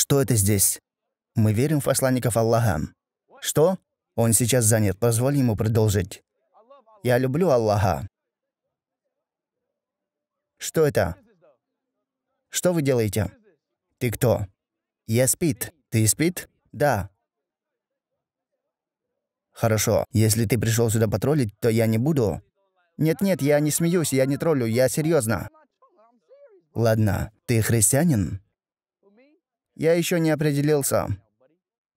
Что это здесь? Мы верим в посланников Аллаха. Что? Он сейчас занят. Позволь ему продолжить. Я люблю Аллаха. Что это? Что вы делаете? Ты кто? Я спит. Ты спит? Да. Хорошо. Если ты пришел сюда потроллить, то я не буду. Нет-нет, я не смеюсь, я не троллю, я серьезно. Ладно, ты христианин? Я еще не определился.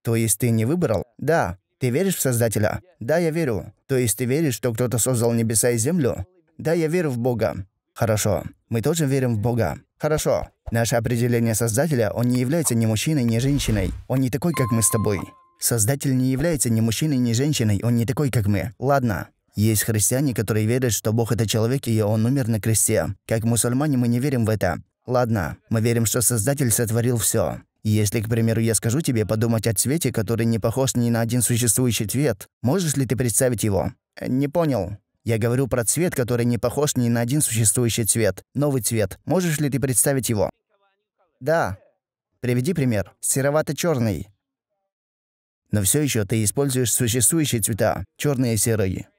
То есть ты не выбрал? Да. Ты веришь в Создателя? Да, я верю. То есть ты веришь, что кто-то создал небеса и землю? Да, я верю в Бога. Хорошо. Мы тоже верим в Бога. Хорошо. Наше определение Создателя, он не является ни мужчиной, ни женщиной. Он не такой, как мы с тобой. Создатель не является ни мужчиной, ни женщиной. Он не такой, как мы. Ладно. Есть христиане, которые верят, что Бог – это человек, и Он умер на кресте. Как мусульмане, мы не верим в это. Ладно, мы верим, что Создатель сотворил все. Если, к примеру, я скажу тебе подумать о цвете, который не похож ни на один существующий цвет, можешь ли ты представить его? Э, не понял. Я говорю про цвет, который не похож ни на один существующий цвет. Новый цвет. Можешь ли ты представить его? Да. Приведи пример. Серовато-черный. Но все еще ты используешь существующие цвета, черные и серые.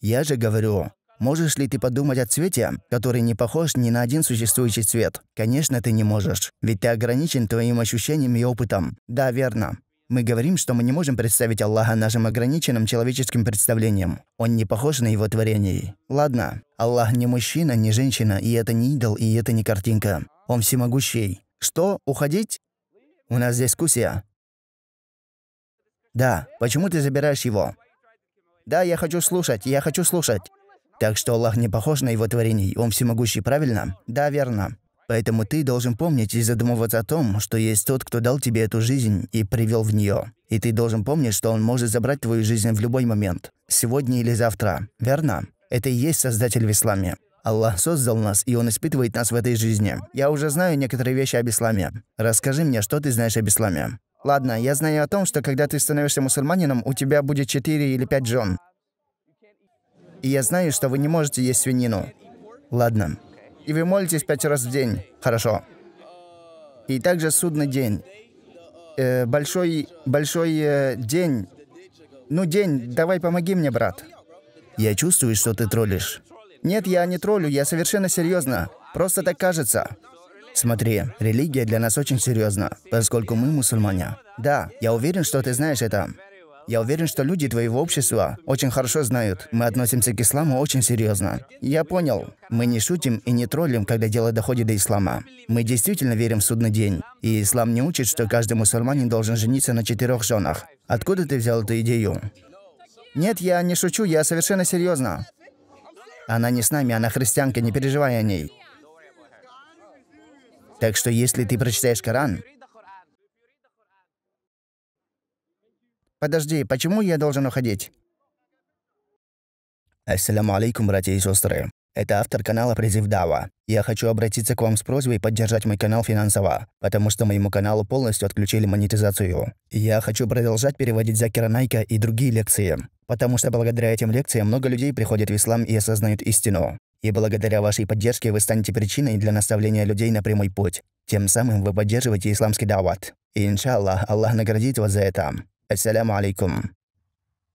Я же говорю Можешь ли ты подумать о цвете, который не похож ни на один существующий цвет? Конечно, ты не можешь, ведь ты ограничен твоим ощущением и опытом. Да, верно. Мы говорим, что мы не можем представить Аллаха нашим ограниченным человеческим представлением. Он не похож на его творение. Ладно, Аллах не мужчина, не женщина, и это не идол, и это не картинка. Он всемогущий. Что, уходить? У нас дискуссия. Да, почему ты забираешь его? Да, я хочу слушать, я хочу слушать. Так что Аллах не похож на его творений, он всемогущий, правильно? Да, верно. Поэтому ты должен помнить и задумываться о том, что есть тот, кто дал тебе эту жизнь и привел в нее. И ты должен помнить, что он может забрать твою жизнь в любой момент, сегодня или завтра, верно? Это и есть Создатель в Исламе. Аллах создал нас, и Он испытывает нас в этой жизни. Я уже знаю некоторые вещи об исламе. Расскажи мне, что ты знаешь об исламе. Ладно, я знаю о том, что когда ты становишься мусульманином, у тебя будет четыре или пять жен. И я знаю, что вы не можете есть свинину. Ладно. И вы молитесь пять раз в день. Хорошо. И также судный день. Э, большой, большой э, день. Ну, день, давай помоги мне, брат. Я чувствую, что ты троллишь. Нет, я не троллю, я совершенно серьезно. Просто так кажется. Смотри, религия для нас очень серьезна, поскольку мы мусульмане. Да, я уверен, что ты знаешь это. Я уверен, что люди твоего общества очень хорошо знают. Мы относимся к исламу очень серьезно. Я понял. Мы не шутим и не троллим, когда дело доходит до ислама. Мы действительно верим в судный день. И ислам не учит, что каждый мусульманин должен жениться на четырех женах. Откуда ты взял эту идею? Нет, я не шучу, я совершенно серьезно. Она не с нами, она христианка, не переживай о ней. Так что если ты прочитаешь Коран, Подожди, почему я должен уходить? Ассаляму алейкум, братья и сестры. Это автор канала «Призыв Дава». Я хочу обратиться к вам с просьбой поддержать мой канал финансово, потому что моему каналу полностью отключили монетизацию. Я хочу продолжать переводить Закира Найка и другие лекции, потому что благодаря этим лекциям много людей приходят в ислам и осознают истину. И благодаря вашей поддержке вы станете причиной для наставления людей на прямой путь. Тем самым вы поддерживаете исламский дават. И иншаллах, Аллах наградит вас за это. السلام عليكم